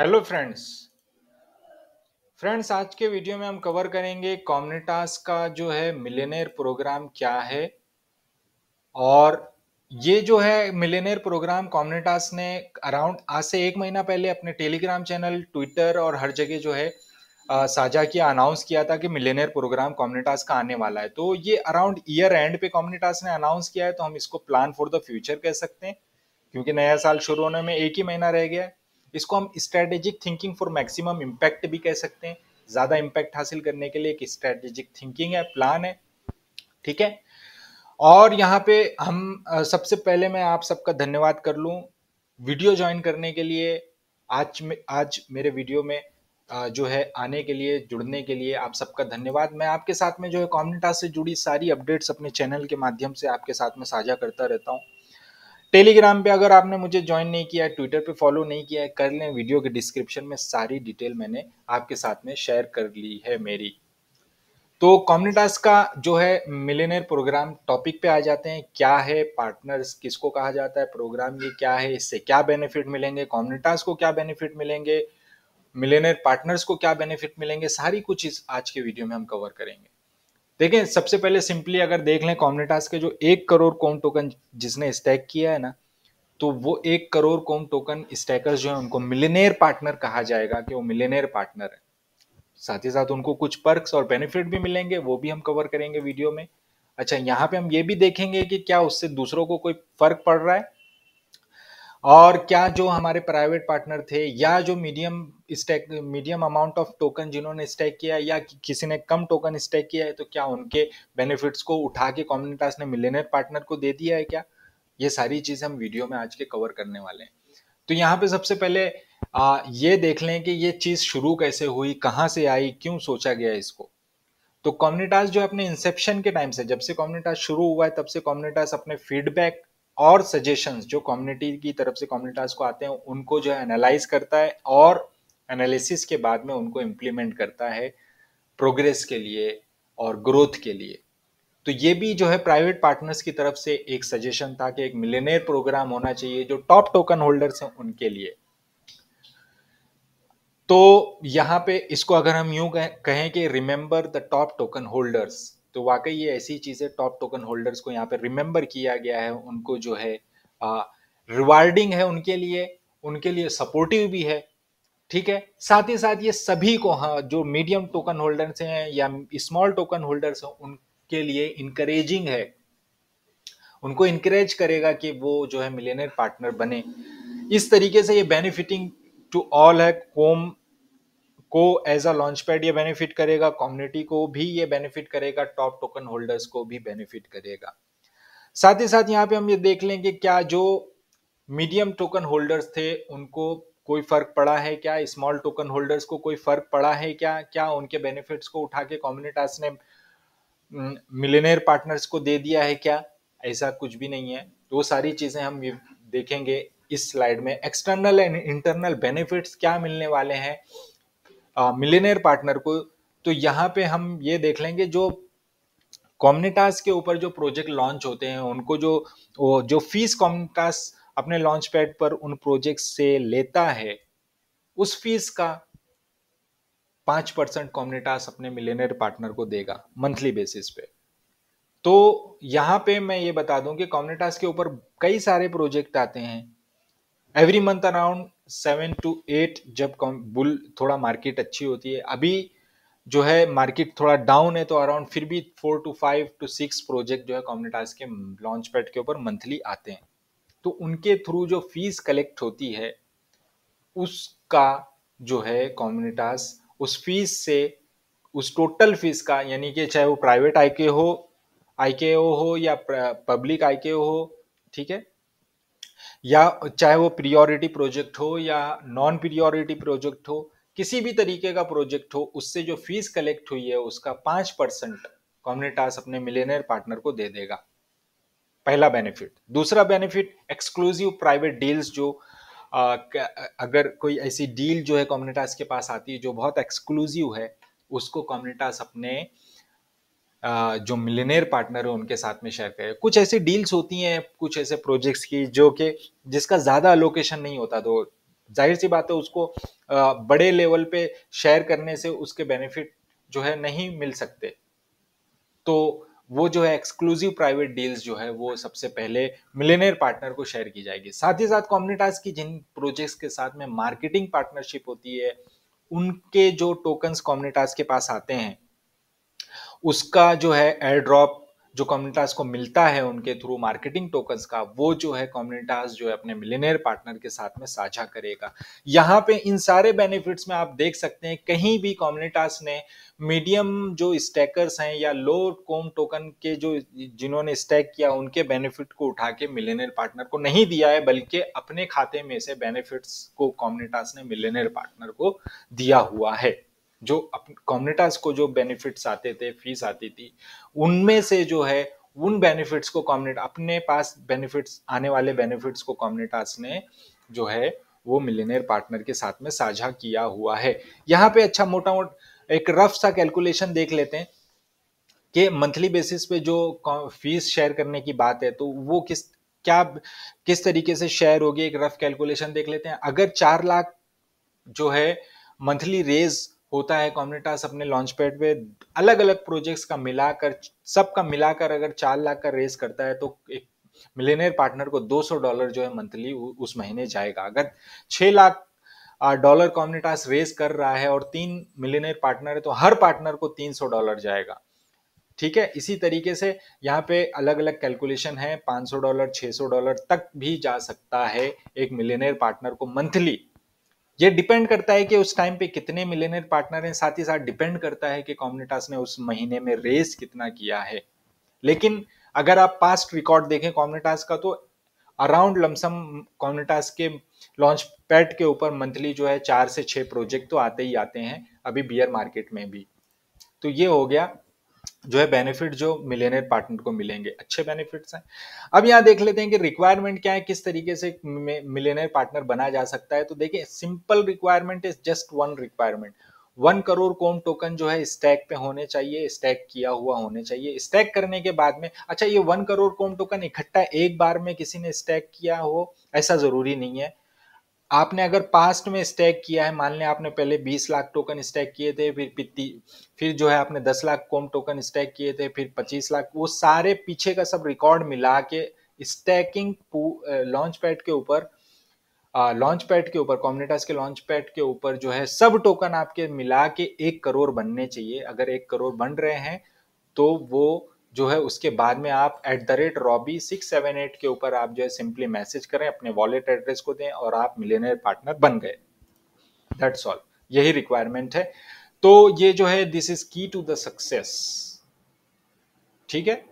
hello friends friends आज के video में हम कवर करेंगे कॉम्निटास का जो है मिलेनियर प्रोग्राम क्या है और ये जो है मिलेनियर प्रोग्राम कॉम्निटास ने अराउंड आज से एक महीना पहले अपने टेलीग्राम चैनल ट्विटर और हर जगह जो है साझा किया अनाउंस किया था कि मिलेनियर प्रोग्राम कॉम्निटास का आने वाला है तो ये अराउंड ईयर एंड पे कॉम्निटास ने अनाउंस किया है तो हम इसको प्लान फॉर द फ्यूचर कह सकते हैं क्योंकि नया साल शुरू होने में एक ही महीना रह गया है इसको हम strategic thinking for maximum impact भी कह सकते हैं ज़्यादा इम्पैक्ट हासिल करने के लिए एक स्ट्रेटेजिक थिंकिंग है प्लान है ठीक है और यहाँ पे हम सबसे पहले मैं आप सबका धन्यवाद कर लूँ वीडियो ज्वाइन करने के लिए आज में आज मेरे वीडियो में जो है आने के लिए जुड़ने के लिए आप सबका धन्यवाद मैं आपके साथ में जो है कॉमेंटा से जुड़ी सारी अपडेट्स अपने चैनल के माध्यम से आपके साथ में साझा करता रहता हूँ टेलीग्राम पे अगर आपने मुझे ज्वाइन नहीं किया है ट्विटर पे फॉलो नहीं किया है कर लें वीडियो के डिस्क्रिप्शन में सारी डिटेल मैंने आपके साथ में शेयर कर ली है मेरी तो कॉम्युनिटास का जो है मिलेनियर प्रोग्राम टॉपिक पे आ जाते हैं क्या है पार्टनर्स किसको कहा जाता है प्रोग्राम ये क्या है इससे क्या बेनिफिट मिलेंगे कॉम्युनिटास को क्या बेनिफिट मिलेंगे मिलेनियर पार्टनर्स को क्या बेनिफिट मिलेंगे सारी कुछ इस आज के वीडियो में हम कवर करेंगे देखें सबसे पहले सिंपली अगर देख लें कॉमनेटास के जो एक करोड़ कॉम टोकन जिसने स्टैक किया है ना तो वो एक करोड़ कॉम टोकन स्टैकर्स जो है उनको मिलेनियर पार्टनर कहा जाएगा कि वो मिलेनियर पार्टनर है साथ ही साथ उनको कुछ पर्क्स और बेनिफिट भी मिलेंगे वो भी हम कवर करेंगे वीडियो में अच्छा यहाँ पे हम ये भी देखेंगे कि क्या उससे दूसरों को कोई फर्क पड़ रहा है और क्या जो हमारे प्राइवेट पार्टनर थे या जो medium stake medium amount of token जिन्होंने स्टैक किया या कि, किसी ने कम टोकन स्टैक किया है तो क्या उनके बेनिफिट्स को उठा के कॉम्युनिटास ने मिलेनियर पार्टनर को दे दिया है क्या ये सारी चीज़ हम वीडियो में आज के कवर करने वाले हैं तो यहाँ पे सबसे पहले आ, ये देख लें कि ये चीज़ शुरू कैसे हुई कहाँ से आई क्यों सोचा गया इसको तो कॉम्युनिटास जो अपने इंसेप्शन के टाइम से जब से कॉम्युनिटास शुरू हुआ है तब से कॉम्युनिटास अपने फीडबैक और सजेशंस जो कम्युनिटी की तरफ से कम्युनिटाज को आते हैं उनको जो है एनालाइज करता है और एनालिसिस के बाद में उनको इम्प्लीमेंट करता है प्रोग्रेस के लिए और ग्रोथ के लिए तो ये भी जो है प्राइवेट पार्टनर्स की तरफ से एक सजेशन था कि एक मिलेनियर प्रोग्राम होना चाहिए जो टॉप टोकन होल्डर्स हैं उनके लिए तो यहाँ पे इसको अगर हम यूं कहें कि remember the top token holders तो वाकई ये ऐसी चीज़ें टॉप टोकन होल्डर्स को यहाँ पे रिमेंबर किया गया है उनको जो है रिवार्डिंग है उनके लिए उनके लिए सपोर्टिव भी है ठीक है साथ ही साथ ये सभी को हाँ जो मीडियम टोकन होल्डर्स हैं या स्मॉल टोकन होल्डर्स हैं उनके लिए इंकरेजिंग है उनको इंकरेज करेगा कि वो जो है मिलेनियर पार्टनर बने इस तरीके से ये बेनिफिटिंग टू ऑल है कोम को एज अ लॉन्च पैड ये बेनिफिट करेगा कम्युनिटी को भी ये बेनिफिट करेगा टॉप टोकन होल्डर्स को भी बेनिफिट करेगा साथ ही साथ यहाँ पे हम ये देख लें कि क्या जो मीडियम टोकन होल्डर्स थे उनको कोई फर्क पड़ा है क्या स्मॉल टोकन होल्डर्स को कोई फर्क पड़ा है क्या क्या उनके बेनिफिट्स को उठा के कॉम्युनिटास ने मिलेनियर पार्टनर्स को दे दिया है क्या ऐसा कुछ भी नहीं है तो वो सारी चीजें हम ये देखेंगे इस स्लाइड में एक्सटर्नल एंड इंटरनल बेनिफिट्स क्या मिलने वाले हैं मिलेनियर पार्टनर को तो यहाँ पे हम ये देख लेंगे जो कॉम्युनिटास के ऊपर जो प्रोजेक्ट लॉन्च होते हैं उनको जो जो फीस कॉम्युनिटास अपने लॉन्च पैड पर उन प्रोजेक्ट से लेता है उस फीस का पांच परसेंट कॉम्युनिटास अपने मिलेनियर पार्टनर को देगा मंथली बेसिस पे तो यहाँ पे मैं ये बता दूं कि कॉम्युनिटास के ऊपर कई सारे प्रोजेक्ट आते हैं every month around seven to eight जब बुल थोड़ा मार्केट अच्छी होती है अभी जो है मार्केट थोड़ा डाउन है तो अराउंड फिर भी four to five to six project जो है कॉम्युनिटाज के लॉन्च पैड के ऊपर मंथली आते हैं तो उनके थ्रू जो फीस कलेक्ट होती है उसका जो है कॉम्युनिटाज उस फीस से उस टोटल फीस का यानी कि चाहे वो प्राइवेट आई के हो आई के ओ हो या पब्लिक आई के ओ हो ठीक है या चाहे वो प्रियोरिटी प्रोजेक्ट हो या नॉन प्रियोरिटी प्रोजेक्ट हो किसी भी तरीके का प्रोजेक्ट हो उससे जो फीस कलेक्ट हुई है उसका पांच परसेंट कॉम्युनिटास अपने मिलेनियर पार्टनर को दे देगा पहला बेनिफिट दूसरा बेनिफिट एक्सक्लूसिव प्राइवेट डील्स जो आ, अगर कोई ऐसी डील जो है कॉम्युनिटास के पास आती है जो बहुत एक्सक्लूसिव है उसको कॉम्युनिटास अपने जो मिलेनियर पार्टनर है उनके साथ में शेयर करें कुछ ऐसी डील्स होती हैं कुछ ऐसे प्रोजेक्ट्स की जो कि जिसका ज़्यादा अलोकेशन नहीं होता तो जाहिर सी बात है उसको बड़े लेवल पे शेयर करने से उसके बेनिफिट जो है नहीं मिल सकते तो वो जो है एक्सक्लूसिव प्राइवेट डील्स जो है वो सबसे पहले मिलेनियर पार्टनर को शेयर की जाएगी साथ ही साथ कॉम्युनिटाज की जिन प्रोजेक्ट्स के साथ में मार्केटिंग पार्टनरशिप होती है उनके जो टोकन्स कॉम्युनिटाज के पास आते हैं उसका जो है एयर ड्रॉप जो कम्युनिटास को मिलता है उनके थ्रू मार्केटिंग टोकन्स का वो जो है कम्युनिटास जो है अपने मिलेनियर पार्टनर के साथ में साझा करेगा यहाँ पे इन सारे बेनिफिट्स में आप देख सकते हैं कहीं भी कॉम्युनिटास ने मीडियम जो स्टैकर्स हैं या लो कोम टोकन के जो जिन्होंने स्टैक किया उनके बेनिफिट को उठा के मिलेनियर पार्टनर को नहीं दिया है बल्कि अपने खाते में से बेनिफिट्स को कॉम्युनिटास ने मिलेनियर पार्टनर को दिया हुआ है जो कॉम्युनिटास को जो बेनिफिट्स आते थे फीस आती थी उनमें से जो है उन बेनिफिट्स को कॉम्युनिट अपने पास बेनिफिट्स आने वाले बेनिफिट्स को कॉम्युनिटास ने जो है वो मिलेनियर पार्टनर के साथ में साझा किया हुआ है यहाँ पे अच्छा मोटा मोटा एक रफ सा कैलकुलेशन देख लेते हैं कि मंथली बेसिस पे जो फीस शेयर करने की बात है तो वो किस क्या किस तरीके से शेयर होगी एक रफ कैलकुलेशन देख लेते हैं अगर चार लाख जो है मंथली रेज होता है कॉम्युनिटास अपने लॉन्च पैड पे अलग अलग प्रोजेक्ट्स का मिलाकर सबका मिलाकर अगर चार लाख का रेस करता है तो एक मिलेनियर पार्टनर को 200 डॉलर जो है मंथली उस महीने जाएगा अगर 6 लाख डॉलर कॉम्युनिटास रेस कर रहा है और तीन मिलेनियर पार्टनर है तो हर पार्टनर को 300 डॉलर जाएगा ठीक है इसी तरीके से यहाँ पे अलग अलग कैलकुलेशन है 500 डॉलर 600 डॉलर तक भी जा सकता है एक मिलेनियर पार्टनर को मंथली ये डिपेंड करता है कि उस टाइम पे कितने मिलेनियर पार्टनर हैं साथ ही साथ डिपेंड करता है कि कॉम्युनिटास ने उस महीने में रेस कितना किया है लेकिन अगर आप पास्ट रिकॉर्ड देखें कॉम्युनिटास का तो अराउंड लमसम कॉम्युनिटास के लॉन्च पैड के ऊपर मंथली जो है चार से छः प्रोजेक्ट तो आते ही आते हैं अभी बियर मार्केट में भी तो ये हो गया जो है बेनिफिट जो मिलेनियर पार्टनर को मिलेंगे अच्छे बेनिफिट्स हैं अब यहाँ देख लेते हैं कि रिक्वायरमेंट क्या है किस तरीके से मिलेनियर पार्टनर बना जा सकता है तो देखिए simple requirement is just one requirement one crore Kom token जो है स्टैक पे होने चाहिए स्टैक किया हुआ होने चाहिए स्टैक करने के बाद में अच्छा ये वन करोड़ कोम टोकन इकट्ठा एक बार में किसी ने स्टैक किया हो ऐसा जरूरी नहीं है आपने अगर पास्ट में स्टैक किया है मान लें आपने पहले 20 लाख टोकन स्टैक किए थे फिर फिर जो है आपने 10 लाख कॉम टोकन स्टैक किए थे फिर 25 लाख वो सारे पीछे का सब रिकॉर्ड मिला के स्टैकिंग लॉन्च पैड के ऊपर लॉन्च पैड के ऊपर कॉम्युनिटास के लॉन्च पैड के ऊपर जो है सब टोकन आपके मिला के एक करोड़ बनने चाहिए अगर एक करोड़ बन रहे हैं तो वो जो है उसके बाद में आप एट द रेट रॉबी सिक्स सेवन एट के ऊपर आप जो है सिंपली मैसेज करें अपने वॉलेट एड्रेस को दें और आप मिलेनियर पार्टनर बन गए दैट्स ऑल यही रिक्वायरमेंट है तो ये जो है this is key to the success ठीक है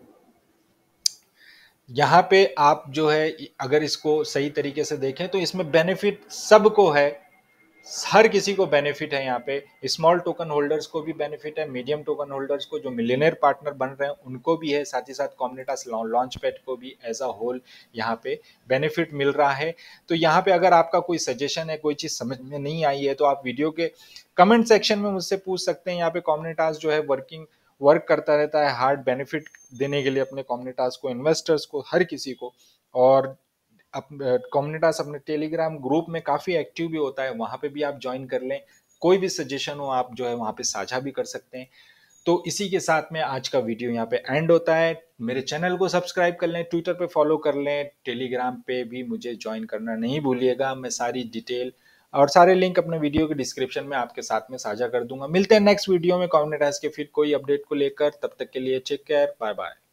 यहां पे आप जो है अगर इसको सही तरीके से देखें तो इसमें बेनिफिट सबको है हर किसी को बेनिफिट है यहाँ पे स्मॉल टोकन होल्डर्स को भी बेनिफिट है मीडियम टोकन होल्डर्स को जो मिलीनियर पार्टनर बन रहे हैं उनको भी है साथ ही साथ कॉम्युनिटास लॉन्च पैड को भी एज अ होल यहाँ पे बेनिफिट मिल रहा है तो यहाँ पे अगर आपका कोई सजेशन है कोई चीज़ समझ में नहीं आई है तो आप वीडियो के कमेंट सेक्शन में मुझसे पूछ सकते हैं यहाँ पे कॉम्युनिटास जो है वर्किंग वर्क करता रहता है हार्ड बेनिफिट देने के लिए अपने कॉम्युनिटास को इन्वेस्टर्स को हर किसी को और अप कॉम्युनिटास अपने टेलीग्राम ग्रुप में काफ़ी एक्टिव भी होता है वहाँ पे भी आप ज्वाइन कर लें कोई भी सजेशन हो आप जो है वहाँ पे साझा भी कर सकते हैं तो इसी के साथ में आज का वीडियो यहाँ पे एंड होता है मेरे चैनल को सब्सक्राइब कर लें ट्विटर पे फॉलो कर लें टेलीग्राम पे भी मुझे ज्वाइन करना नहीं भूलिएगा मैं सारी डिटेल और सारे लिंक अपने वीडियो के डिस्क्रिप्शन में आपके साथ में साझा कर दूंगा मिलते हैं नेक्स्ट वीडियो में कॉम्युनिटाइज के फिर कोई अपडेट को लेकर तब तक के लिए चेक केयर बाय बाय